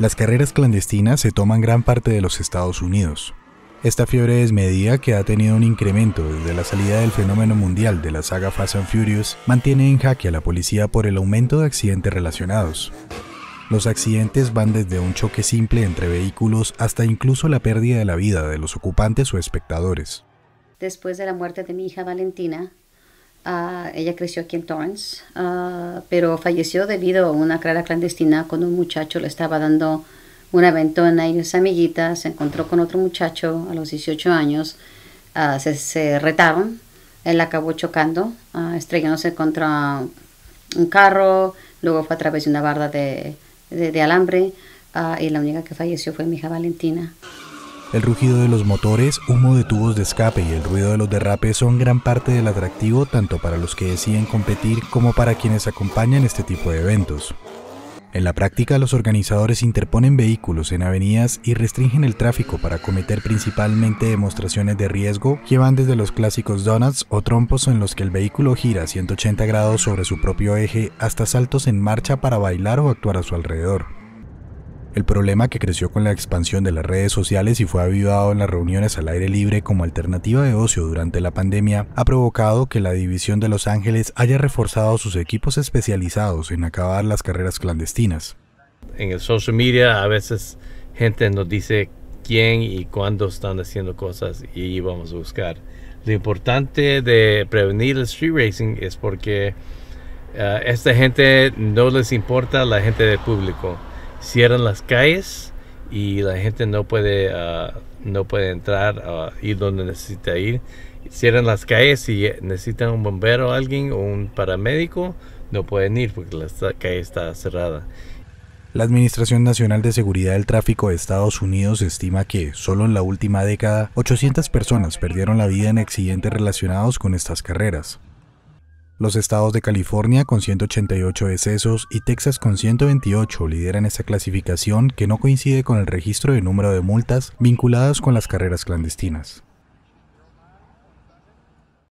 Las carreras clandestinas se toman gran parte de los Estados Unidos. Esta fiebre desmedida que ha tenido un incremento desde la salida del fenómeno mundial de la saga Fast and Furious mantiene en jaque a la policía por el aumento de accidentes relacionados. Los accidentes van desde un choque simple entre vehículos hasta incluso la pérdida de la vida de los ocupantes o espectadores. Después de la muerte de mi hija Valentina, Ah, ella creció aquí en Torrance, ah, pero falleció debido a una clara clandestina cuando un muchacho le estaba dando una ventona y sus amiguitas, se encontró con otro muchacho a los 18 años, ah, se, retaron, él acabó chocando, estrellándose contra un carro, luego fue a través de una barda de, de alambre y la única que falleció fue mi hija Valentina. El rugido de los motores, humo de tubos de escape y el ruido de los derrapes son gran parte del atractivo tanto para los que deciden competir como para quienes acompañan este tipo de eventos. En la práctica, los organizadores interponen vehículos en avenidas y restringen el tráfico para cometer principalmente demostraciones de riesgo que van desde los clásicos donuts o trompos en los que el vehículo gira 180 grados sobre su propio eje hasta saltos en marcha para bailar o actuar a su alrededor. El problema que creció con la expansión de las redes sociales y fue avivado en las reuniones al aire libre como alternativa de ocio durante la pandemia ha provocado que la División de Los Ángeles haya reforzado sus equipos especializados en acabar las carreras clandestinas. En el social media a veces gente nos dice quién y cuándo están haciendo cosas y vamos a buscar. Lo importante de prevenir el street racing es porque a eh, esta gente no les importa la gente del público cierran las calles y la gente no puede, ah, no puede entrar a ah, ir donde necesita ir. Cierran las calles y eh, necesitan un bombero, alguien o un paramédico, no pueden ir porque la calle está cerrada. La Administración Nacional de Seguridad del Tráfico de Estados Unidos estima que, solo en la última década, 800 personas perdieron la vida en accidentes relacionados con estas carreras. Los estados de California con 188 decesos y Texas con 128 lideran esta clasificación que no coincide con el registro de número de multas vinculadas con las carreras clandestinas.